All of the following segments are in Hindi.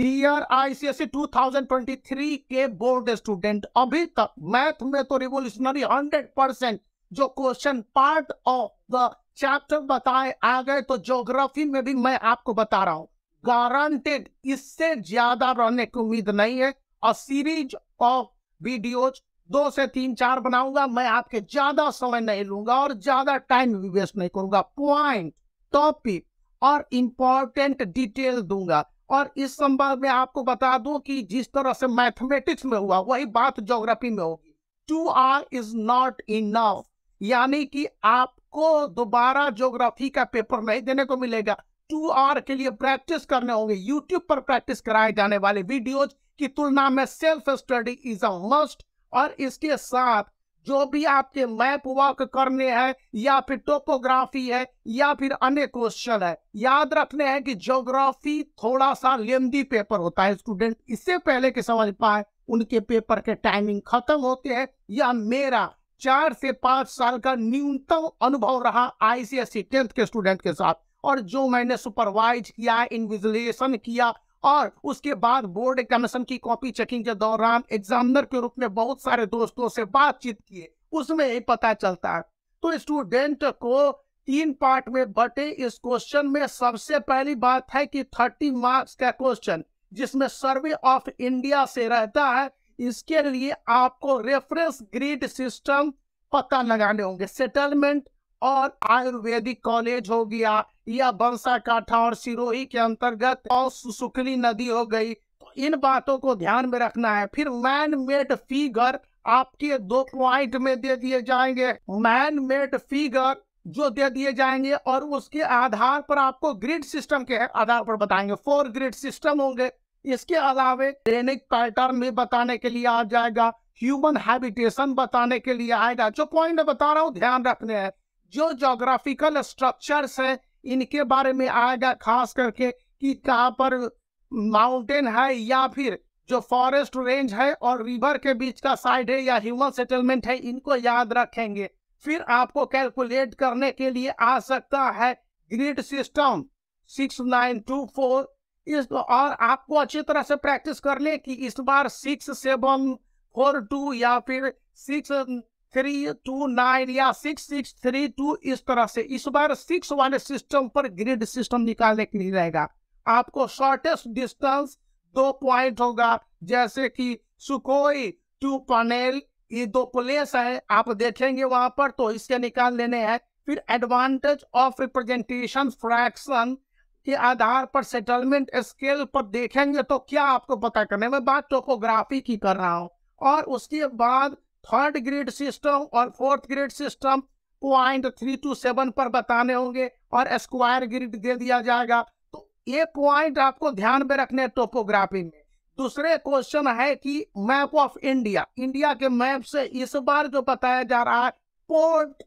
ईयर आईसीएसई 2023 के बोर्ड स्टूडेंट अभी तक मैथ में तो रिवोल्यूशनरी 100 परसेंट जो question part of the chapter बताए आ गए तो ज्योग्राफी में भी मैं आपको बता रहा हूं गारंटेड इससे ज्यादा रहने की उम्मीद नहीं है और सीरीज ऑफ वीडियोज दो से तीन चार बनाऊंगा मैं आपके ज्यादा समय नहीं लूंगा और ज्यादा टाइम भी वेस्ट नहीं करूंगा पॉइंट टॉपिक और इंपॉर्टेंट डिटेल दूंगा और इस संबंध में आपको बता दूं कि जिस तरह से मैथमेटिक्स में हुआ वही बात ज्योग्राफी में होगी two are is not enough यानी कि आपको दोबारा ज्योग्राफी का पेपर नहीं देने को मिलेगा टू आर के लिए प्रैक्टिस करने होंगे यूट्यूब पर प्रैक्टिस कराए जाने वाले वीडियोज की तुलना में self study is a must और इसके साथ जो भी आपके मैप वर्क करने हैं या फिर टोपोग्राफी है या फिर अन्य क्वेश्चन है याद रखने हैं कि ज्योग्राफी थोड़ा सा लेंदी पेपर होता है स्टूडेंट इससे पहले के समझ पाए उनके पेपर के टाइमिंग खत्म होते हैं या मेरा चार से पांच साल का न्यूनतम अनुभव रहा आईसीएससी टेंथ के स्टूडेंट के साथ और जो मैंने सुपरवाइज किया इन्विजलेशन किया और उसके बाद बोर्ड एग्जामिनेशन की कॉपी चेकिंग के दौरान एग्जामिनर के रूप में बहुत सारे दोस्तों से बातचीत किए उसमें ही पता चलता है तो स्टूडेंट को तीन पार्ट में बटे इस क्वेश्चन में सबसे पहली बात है कि थर्टी मार्क्स का क्वेश्चन जिसमें सर्वे ऑफ इंडिया से रहता है इसके लिए आपको रेफरेंस ग्रिड सिस्टम पता लगाने होंगे सेटलमेंट और आयुर्वेदिक कॉलेज हो गया या बंसा काठा और सिरोही के अंतर्गत और सुसुकली नदी हो गई तो इन बातों को ध्यान में रखना है फिर मैन मेड फिगर आपके दो पॉइंट में दे दिए जाएंगे मैन मेड फिगर जो दे दिए जाएंगे और उसके आधार पर आपको ग्रिड सिस्टम के आधार पर बताएंगे फोर ग्रिड सिस्टम होंगे इसके अलावे ट्रेनिक पैटर्न भी बताने के लिए आ जाएगा ह्यूमन हैबिटेशन बताने के लिए आएगा जो पॉइंट बता रहा हूँ ध्यान रखने हैं जो जोग्राफिकल स्ट्रक्चर्स हैं इनके बारे में आएगा खास करके कि कहाँ पर माउंटेन है या फिर जो फॉरेस्ट रेंज है और रिवर के बीच का साइड है या ह्यूमन सेटलमेंट है इनको याद रखेंगे फिर आपको कैलकुलेट करने के लिए आ सकता है grid system six nine two four इस और आपको अच्छी तरह से प्रैक्टिस कर ले कि इस बार सिक्स सेवन फोर टू या फिर सिक्स थ्री टू नाइन या सिक्स सिक्स थ्री टू इस तरह से इस बार सिक्स वाले सिस्टम पर ग्रिड सिस्टम निकालने के लिए रहेगा आपको शॉर्टेस्ट डिस्टेंस दो पॉइंट होगा जैसे कि सुकोई टू पनेल ये दो प्लेस है आप देखेंगे वहां पर तो इसके निकाल लेने हैं फिर एडवांटेज ऑफ रिप्रेजेंटेशन फ्रैक्शन के आधार पर सेटलमेंट स्केल पर देखेंगे तो क्या आपको पता करने में बात टोपोग्राफी की कर रहा हूँ और उसके बाद थर्ड ग्रेड सिस्टम और fourth grade system point three two seven पर बताने होंगे और स्क्वायर ग्रिड दे दिया जाएगा तो ये पॉइंट आपको ध्यान में रखने टोपोग्राफी में दूसरे क्वेश्चन है कि मैप ऑफ इंडिया इंडिया के मैप से इस बार जो बताया जा रहा है पोर्ट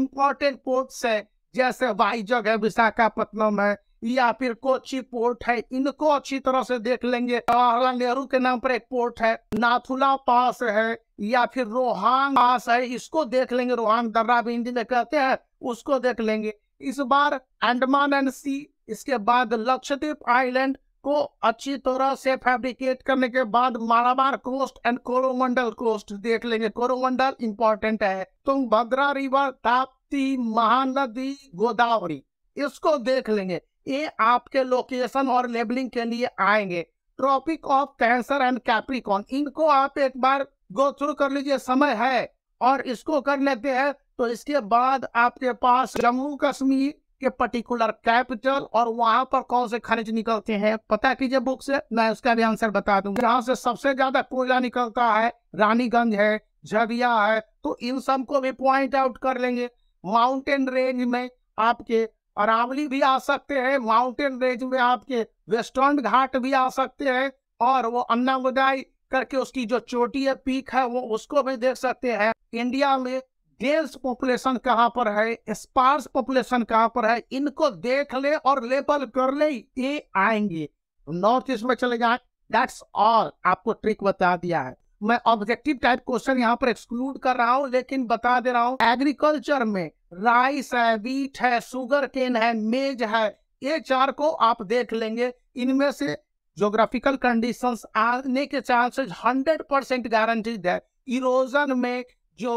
इंपॉर्टेंट पोर्ट है जैसे वाई है विशाखापट्टनम है या फिर कोची पोर्ट है इनको अच्छी तरह से देख लेंगे जवाहरलाल नेहरू के नाम पर एक पोर्ट है नाथुला पास है या फिर रोहांग पास है इसको देख लेंगे रोहांग दर्रा भी हिंदी में कहते हैं उसको देख लेंगे इस बार अंडमान एंड सी इसके बाद लक्षद्वीप आइलैंड को अच्छी तरह से फैब्रिकेट करने के बाद Malabar coast and Coromandel coast देख लेंगे कोरोमंडल इंपॉर्टेंट है तुम भद्रा रिवर ताप्ती महानदी गोदावरी इसको देख लेंगे ये आपके लोकेशन और लेबलिंग के लिए आएंगे tropic of cancer and capricorn इनको आप एक बार गो थ्रू कर लीजिए समय है और इसको कर लेते हैं तो इसके बाद आपके पास जम्मू कश्मीर के पर्टिकुलर कैपिटल और वहां पर कौन से खनिज निकलते हैं पता कीजिए बुक से मैं उसका भी आंसर बता दूंगा यहाँ से सबसे ज्यादा कोयला निकलता है रानीगंज है झरिया है तो इन सब को भी पॉइंट आउट कर लेंगे माउंटेन रेंज में आपके अरावली भी आ सकते हैं माउंटेन रेंज में आपके वेस्टर्न घाट भी आ सकते हैं और वो अन्नामुदाय करके उसकी जो चोटी है पीक है वो उसको भी देख सकते हैं इंडिया में डेंस पॉपुलेशन कहाँ पर है स्पार्स पॉपुलेशन कहाँ पर है इनको देख ले और लेबल कर ले ये आएंगे नॉर्थ ईस्ट में चले जाए दैट्स ऑल आपको ट्रिक बता दिया है मैं ऑब्जेक्टिव टाइप क्वेश्चन यहाँ पर एक्सक्लूड कर रहा हूँ लेकिन बता दे रहा हूँ एग्रीकल्चर में राइस है वीट है शुगर केन है मेज है ये चार को आप देख लेंगे इनमें से जोग्राफिकल कंडीशंस आने के चांसेस हंड्रेड परसेंट गारंटीड है इरोजन में जो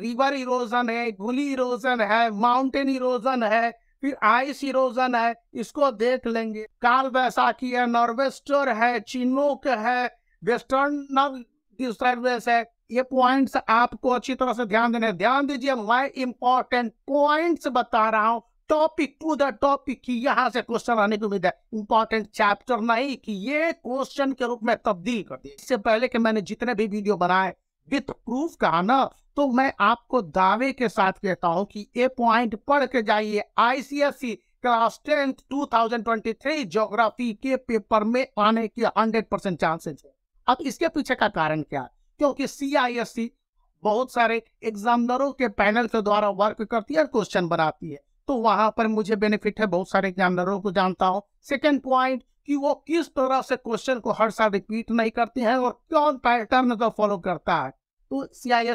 रिवर इरोजन है गुली इरोजन है माउंटेन इरोजन है फिर आइस इरोजन है इसको देख लेंगे काल वैसाखी है नॉर्वेस्टर है चिनोक है वेस्टर्न डिस्टर्बेंस है ये पॉइंट्स आपको अच्छी तरह से ध्यान देने ध्यान दीजिए मैं इंपॉर्टेंट पॉइंट्स बता रहा हूं टॉपिक टू द टॉपिक की यहां से क्वेश्चन आने की उम्मीद है इंपॉर्टेंट चैप्टर नहीं कि ये क्वेश्चन के रूप में तब्दील कर दी इससे पहले कि मैंने जितने भी वीडियो बनाए विथ प्रूफ कहा ना तो मैं आपको दावे के साथ कहता हूं कि ये पॉइंट पढ़ के जाइए ICSC class tenth two thousand के पेपर में आने के हंड्रेड परसेंट चांसेज है अब इसके पीछे का कारण क्या है क्योंकि सी बहुत सारे एग्जामिनरों के पैनल के द्वारा वर्क करती है क्वेश्चन बनाती है तो वहां पर मुझे बेनिफिट है बहुत सारे एग्जामिनरों को जानता हूँ सेकेंड पॉइंट कि वो किस तरह से क्वेश्चन को हर साल रिपीट नहीं करते हैं और कौन पैटर्न को फॉलो करता है तो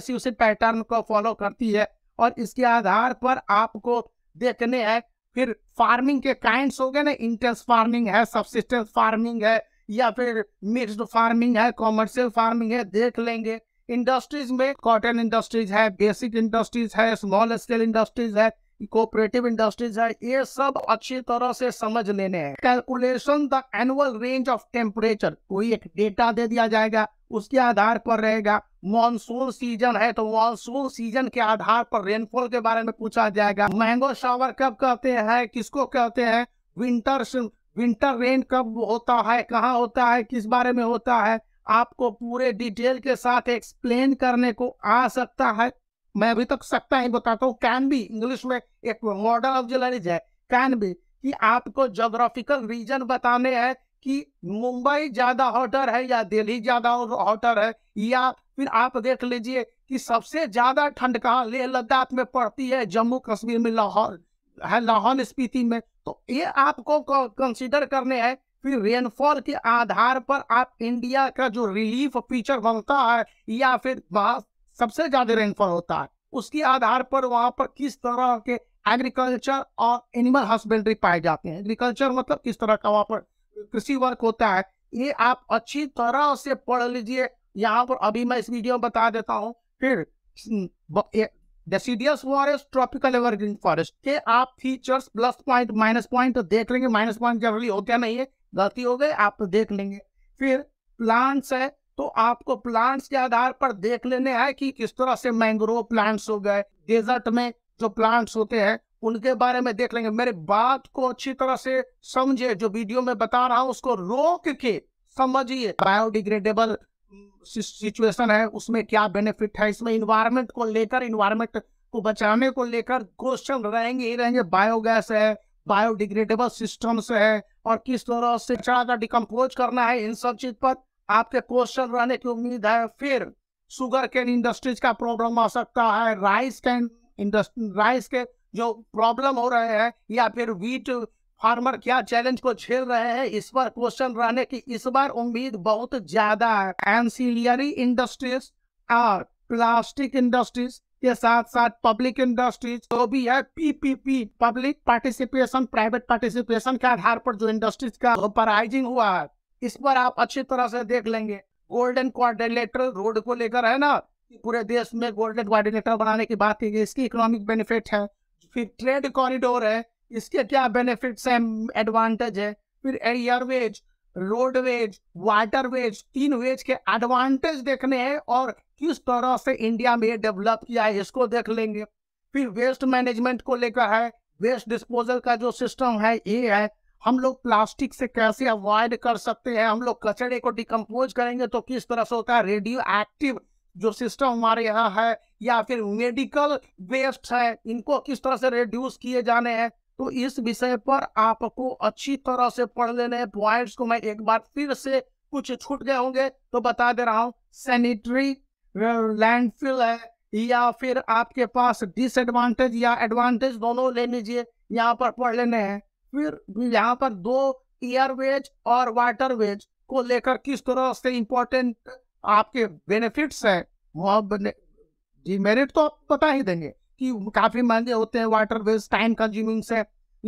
सी उसे पैटर्न को फॉलो करती है और इसके आधार पर आपको देखने हैं फिर फार्मिंग के काइंड्स हो गए ना इंटेंस फार्मिंग है सबसिस्टेंस फार्मिंग है या फिर मिक्सड फार्मिंग है कॉमर्शियल फार्मिंग है देख लेंगे इंडस्ट्रीज में कॉटन इंडस्ट्रीज है बेसिक इंडस्ट्रीज है स्मॉल स्केल इंडस्ट्रीज है कोऑपरेटिव इंडस्ट्रीज है ये सब अच्छी तरह से समझ लेने हैं calculation the annual range of temperature कोई एक डेटा दे दिया जाएगा उसके आधार पर रहेगा मॉनसून सीजन है तो मॉनसून सीजन के आधार पर रेनफॉल के बारे में पूछा जाएगा मैंगो शावर कब कहते हैं किसको कहते हैं विंटर विंटर रेन कब होता है कहाँ होता है किस बारे में होता है आपको पूरे डिटेल के साथ एक्सप्लेन करने को आ सकता है मैं अभी तक सकता ही बताता हूँ कैन बी इंग्लिश में एक मॉडल ऑफ जर्नलिज है कैन बी कि आपको जोग्राफिकल रीजन बताने हैं कि मुंबई ज्यादा हॉटर है या दिल्ली ज्यादा हॉटर है या फिर आप देख लीजिए कि सबसे ज्यादा ठंड कहाँ लेह लद्दाख में पड़ती है जम्मू कश्मीर में लाहौर है लाहौल स्पीति में तो ये आपको कंसिडर करने हैं फिर रेनफॉल के आधार पर आप इंडिया का जो रिलीफ फीचर बनता है या फिर वहां सबसे ज्यादा रेनफॉल होता है उसके आधार पर वहां पर किस तरह के एग्रीकल्चर और एनिमल हस्बेंड्री पाए जाते हैं एग्रीकल्चर मतलब किस तरह का वहां पर कृषि वर्क होता है ये आप अच्छी तरह से पढ़ लीजिए यहाँ पर अभी मैं इस वीडियो में बता देता हूँ फिर deciduous forest tropical evergreen forest के आप features plus point minus point देख लेंगे माइनस पॉइंट जरूरी हो क्या नहीं है गलती हो गई आप तो देख लेंगे फिर प्लांट्स है तो आपको प्लांट्स के आधार पर देख लेने हैं कि किस तरह से मैंग्रोव प्लांट्स हो गए डेजर्ट में जो प्लांट्स होते हैं उनके बारे में देख लेंगे मेरे बात को अच्छी तरह से समझे जो वीडियो में बता रहा हूँ उसको रोक के समझिए बायोडिग्रेडेबल सिचुएशन है उसमें क्या बेनिफिट है इसमें इन्वायरमेंट को लेकर इन्वायरमेंट को बचाने को लेकर क्वेश्चन रहेंगे ही रहेंगे बायोगैस है बायोडिग्रेडेबल सिस्टम्स है और किस तरह से ज्यादा डिकम्पोज करना है इन सब चीज पर आपके क्वेश्चन रहने की उम्मीद है फिर शुगर कैन इंडस्ट्रीज का प्रॉब्लम आ सकता है राइस कैन इंडस्ट्री राइस के जो प्रॉब्लम हो रहे हैं या फिर वीट फार्मर क्या चैलेंज को झेल रहे हैं इस पर क्वेश्चन रहने की इस बार उम्मीद बहुत ज्यादा है एंसिलियरी इंडस्ट्रीज और प्लास्टिक इंडस्ट्रीज के साथ साथ पब्लिक इंडस्ट्रीज जो भी है PPP public participation private participation के आधार पर जो इंडस्ट्रीज का प्राइजिंग हुआ है इस पर आप अच्छी तरह से देख लेंगे गोल्डन क्वारिलेटर रोड को लेकर है ना पूरे देश में गोल्डन क्वारिलेटर बनाने की बात की गई इसकी इकोनॉमिक बेनिफिट है फिर ट्रेड कॉरिडोर है इसके क्या बेनिफिट्स हैं एडवांटेज है फिर एयरवेज रोडवेज वाटरवेज तीन वेज के एडवांटेज देखने हैं और किस तरह से इंडिया में डेवलप किया है इसको देख लेंगे फिर वेस्ट मैनेजमेंट को लेकर है वेस्ट डिस्पोजल का जो सिस्टम है ये है हम लोग प्लास्टिक से कैसे अवॉइड कर सकते हैं हम लोग कचड़े को डिकम्पोज करेंगे तो किस तरह से होता है रेडियो एक्टिव जो सिस्टम हमारे यहाँ है या फिर मेडिकल वेस्ट है इनको किस तरह से रिड्यूस किए जाने हैं तो इस विषय पर आपको अच्छी तरह से पढ़ लेने पॉइंट्स को मैं एक बार फिर से कुछ छूट गए होंगे तो बता दे रहा हूँ सैनिटरी लैंडफिल है या फिर आपके पास डिसएडवांटेज या एडवांटेज दोनों ले लीजिए यहाँ पर पढ़ लेने हैं फिर यहाँ पर दो एयरवेज और वाटर वेज को लेकर किस तरह से इम्पोर्टेंट आपके बेनिफिट्स है वह जी मेरिट तो पता ही देंगे कि काफी महंगे होते हैं वाटर वेस्ट टाइम कंज्यूमिंग से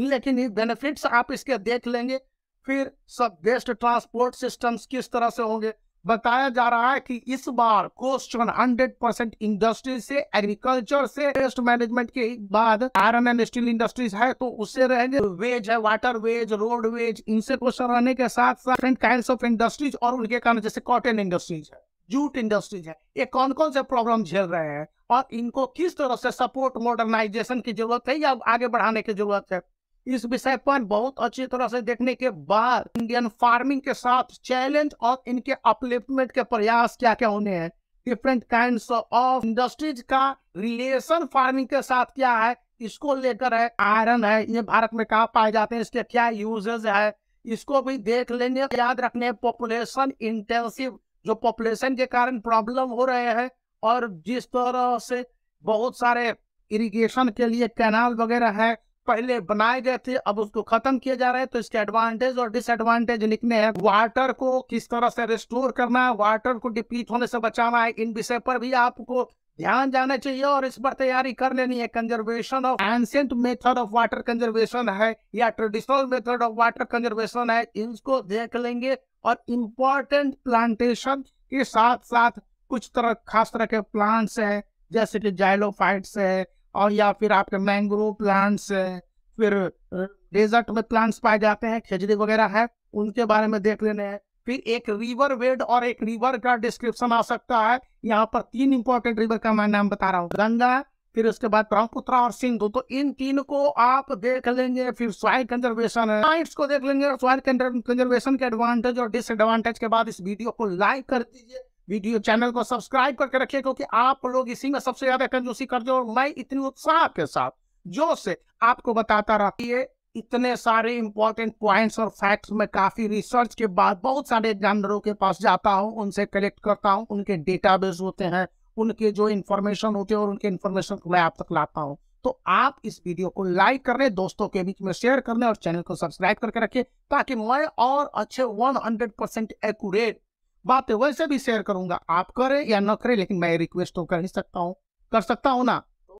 लेकिन बेनिफिट्स आप इसके देख लेंगे फिर सब बेस्ट ट्रांसपोर्ट सिस्टम्स किस तरह से होंगे बताया जा रहा है कि इस बार क्वेश्चन 100 परसेंट इंडस्ट्री से एग्रीकल्चर से वेस्ट मैनेजमेंट के बाद आयरन एंड स्टील इंडस्ट्रीज है तो उससे रहेंगे वेज है वाटर वेज रोड वेज इनसे क्वेश्चन रहने के साथ साथ डिफरेंट काइंड ऑफ इंडस्ट्रीज और उनके कारण जैसे कॉटन इंडस्ट्रीज है जूट इंडस्ट्रीज है ये कौन कौन से प्रॉब्लम झेल रहे हैं और इनको किस तरह से सपोर्ट मॉडर्नाइजेशन की जरूरत है या आगे बढ़ाने की जरूरत है इस विषय पर बहुत अच्छी तरह से देखने के बाद इंडियन फार्मिंग के साथ चैलेंज और इनके अपलिफ्टमेंट के प्रयास क्या क्या होने हैं डिफरेंट काइंड ऑफ इंडस्ट्रीज का रिलेशन फार्मिंग के साथ क्या है इसको लेकर है आयरन है ये भारत में कहा पाए जाते हैं इसके क्या यूजेज है इसको भी देख लेने याद रखने पॉपुलेशन इंटेंसिव जो पॉपुलेशन के कारण प्रॉब्लम हो रहे हैं और जिस तरह से बहुत सारे इरिगेशन के लिए कैनाल वगैरह है पहले बनाए गए थे अब उसको खत्म किया जा रहा है तो इसके एडवांटेज और डिसएडवांटेज लिखने हैं वाटर को किस तरह से रिस्टोर करना है वाटर को डिप्लीट होने से बचाना है इन विषय पर भी आपको ध्यान जाना चाहिए और इस पर तैयारी कर लेनी है conservation of ancient method of water conservation है या traditional method of water conservation है इसको देख लेंगे और इम्पोर्टेंट प्लांटेशन के साथ साथ कुछ तरह खास तरह के प्लांट्स है जैसे कि जाइलोफाइट्स है और या फिर आपके मैंग्रोव प्लांट्स है फिर डेजर्ट में प्लांट्स पाए जाते हैं खेजरी वगैरह है उनके बारे में देख लेने हैं फिर एक रिवर वेड और एक रिवर का डिस्क्रिप्शन आ सकता है यहाँ पर तीन इंपॉर्टेंट रिवर का मैं नाम बता रहा हूँ गंगा फिर उसके बाद ब्रह्मपुत्र और सिंधु तो इन तीन को आप देख लेंगे फिर सॉइल कंजर्वेशन है को देख लेंगे और सॉइल कंजर्वेशन के एडवांटेज और डिसएडवांटेज के बाद इस वीडियो को लाइक कर दीजिए वीडियो चैनल को सब्सक्राइब करके रखिए क्योंकि आप लोग इसी में सबसे ज्यादा कंजूसी करते हो और मैं इतनी उत्साह के साथ जो से आपको बताता रहती है इतने सारे इंपॉर्टेंट पॉइंट्स और फैक्ट्स में काफी रिसर्च के बाद बहुत सारे जानवरों के पास जाता हूँ उनसे कलेक्ट करता हूँ उनके डेटाबेस होते हैं उनके जो इन्फॉर्मेशन होते हैं और उनके इन्फॉर्मेशन को मैं आप तक लाता हूँ तो आप इस वीडियो को लाइक कर दोस्तों के बीच में शेयर कर और चैनल को सब्सक्राइब करके रखें ताकि मैं और अच्छे 100 परसेंट एक्यूरेट बातें वैसे भी शेयर करूंगा आप करें या न करें लेकिन मैं रिक्वेस्ट तो कर ही सकता हूँ कर सकता हूँ ना